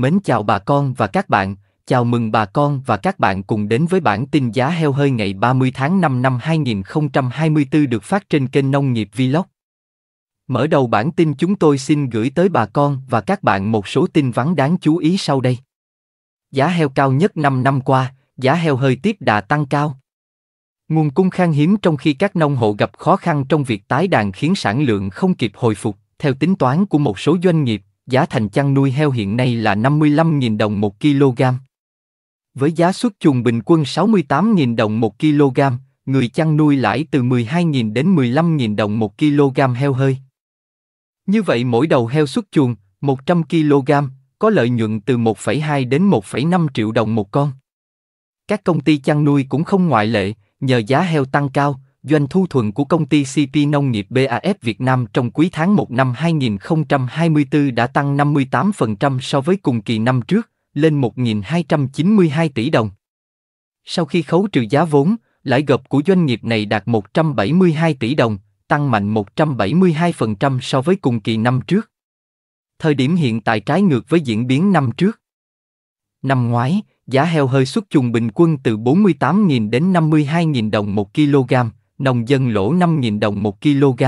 Mến chào bà con và các bạn, chào mừng bà con và các bạn cùng đến với bản tin giá heo hơi ngày 30 tháng 5 năm 2024 được phát trên kênh Nông nghiệp Vlog. Mở đầu bản tin chúng tôi xin gửi tới bà con và các bạn một số tin vắn đáng chú ý sau đây. Giá heo cao nhất 5 năm qua, giá heo hơi tiếp đà tăng cao. Nguồn cung khan hiếm trong khi các nông hộ gặp khó khăn trong việc tái đàn khiến sản lượng không kịp hồi phục, theo tính toán của một số doanh nghiệp, giá thành chăn nuôi heo hiện nay là 55.000 đồng 1 kg. Với giá xuất chuồng bình quân 68.000 đồng 1 kg, người chăn nuôi lãi từ 12.000 đến 15.000 đồng 1 kg heo hơi. Như vậy mỗi đầu heo xuất chuồng, 100 kg, có lợi nhuận từ 1,2 đến 1,5 triệu đồng một con. Các công ty chăn nuôi cũng không ngoại lệ, nhờ giá heo tăng cao, Doanh thu thuần của công ty CP Nông nghiệp BAF Việt Nam trong quý tháng 1 năm 2024 đã tăng 58% so với cùng kỳ năm trước, lên 1.292 tỷ đồng. Sau khi khấu trừ giá vốn, lãi gộp của doanh nghiệp này đạt 172 tỷ đồng, tăng mạnh 172% so với cùng kỳ năm trước. Thời điểm hiện tại trái ngược với diễn biến năm trước. Năm ngoái, giá heo hơi xuất chuồng bình quân từ 48.000 đến 52.000 đồng một kg, nông dân lỗ 5.000 đồng một kg.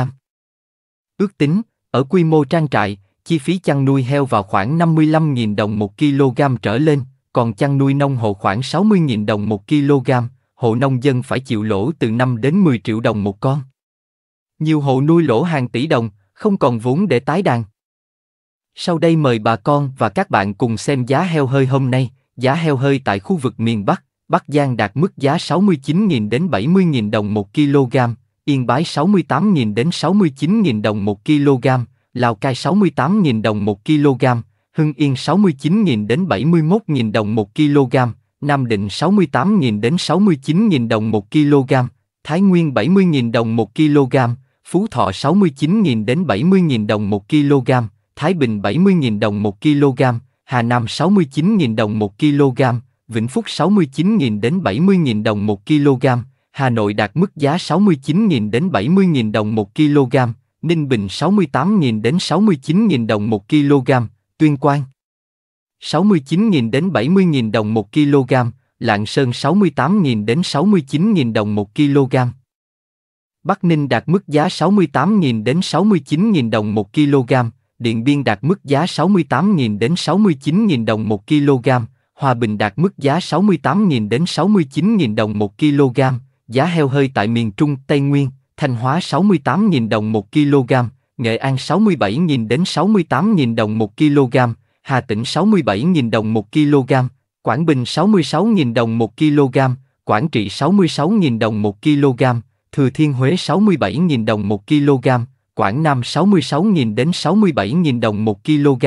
Ước tính, ở quy mô trang trại, chi phí chăn nuôi heo vào khoảng 55.000 đồng một kg trở lên, còn chăn nuôi nông hộ khoảng 60.000 đồng một kg, hộ nông dân phải chịu lỗ từ 5 đến 10 triệu đồng một con. Nhiều hộ nuôi lỗ hàng tỷ đồng, không còn vốn để tái đàn. Sau đây mời bà con và các bạn cùng xem giá heo hơi hôm nay, giá heo hơi tại khu vực miền Bắc. Bắc Giang đạt mức giá 69.000 đến 70.000 đồng 1 kg, Yên Bái 68.000 đến 69.000 đồng 1 kg, Lào Cai 68.000 đồng 1 kg, Hưng Yên 69.000 đến 71.000 đồng 1 kg, Nam Định 68.000 đến 69.000 đồng 1 kg, Thái Nguyên 70.000 đồng 1 kg, Phú Thọ 69.000 đến 70.000 đồng 1 kg, Thái Bình 70.000 đồng 1 kg, Hà Nam 69.000 đồng 1 kg, Vĩnh Phúc 69.000 đến 70.000 đồng 1 kg, Hà Nội đạt mức giá 69.000 đến 70.000 đồng 1 kg, Ninh Bình 68.000 đến 69.000 đồng 1 kg, Tuyên Quang 69.000 đến 70.000 đồng 1 kg, Lạng Sơn 68.000 đến 69.000 đồng 1 kg. Bắc Ninh đạt mức giá 68.000 đến 69.000 đồng 1 kg, Điện Biên đạt mức giá 68.000 đến 69.000 đồng 1 kg, hòa bình đạt mức giá 68.000 đến 69.000 đồng 1 kg, giá heo hơi tại miền Trung, Tây Nguyên, Thanh Hóa 68.000 đồng 1 kg, Nghệ An 67.000 đến 68.000 đồng 1 kg, Hà Tĩnh 67.000 đồng 1 kg, Quảng Bình 66.000 đồng 1 kg, Quảng Trị 66.000 đồng 1 kg, Thừa Thiên Huế 67.000 đồng 1 kg, Quảng Nam 66.000 đến 67.000 đồng 1 kg,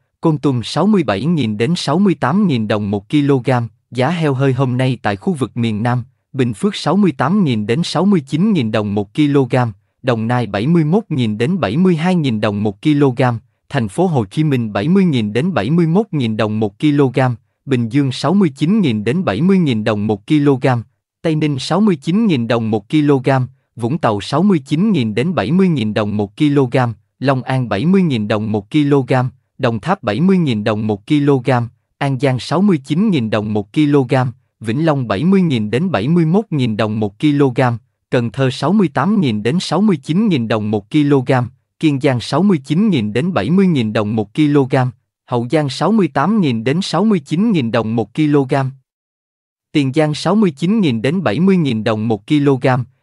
côn tùm 67.000 đến 68.000 đồng 1 kg, giá heo hơi hôm nay tại khu vực miền Nam, Bình Phước 68.000 đến 69.000 đồng 1 kg, Đồng Nai 71.000 đến 72.000 đồng 1 kg, thành phố Hồ Chí Minh 70.000 đến 71.000 đồng 1 kg, Bình Dương 69.000 đến 70.000 đồng 1 kg, Tây Ninh 69.000 đồng 1 kg, Vũng Tàu 69.000 đến 70.000 đồng 1 kg, Long An 70.000 đồng 1 kg, Đồng Tháp 70.000 đồng 1 kg, An Giang 69.000 đồng 1 kg, Vĩnh Long 70.000 đến 71.000 đồng 1 kg, Cần Thơ 68.000 đến 69.000 đồng 1 kg, Kiên Giang 69.000 đến 70.000 đồng 1 kg, Hậu Giang 68.000 đến 69.000 đồng 1 kg. Tiền Giang 69.000 đến 70.000 đồng 1 kg,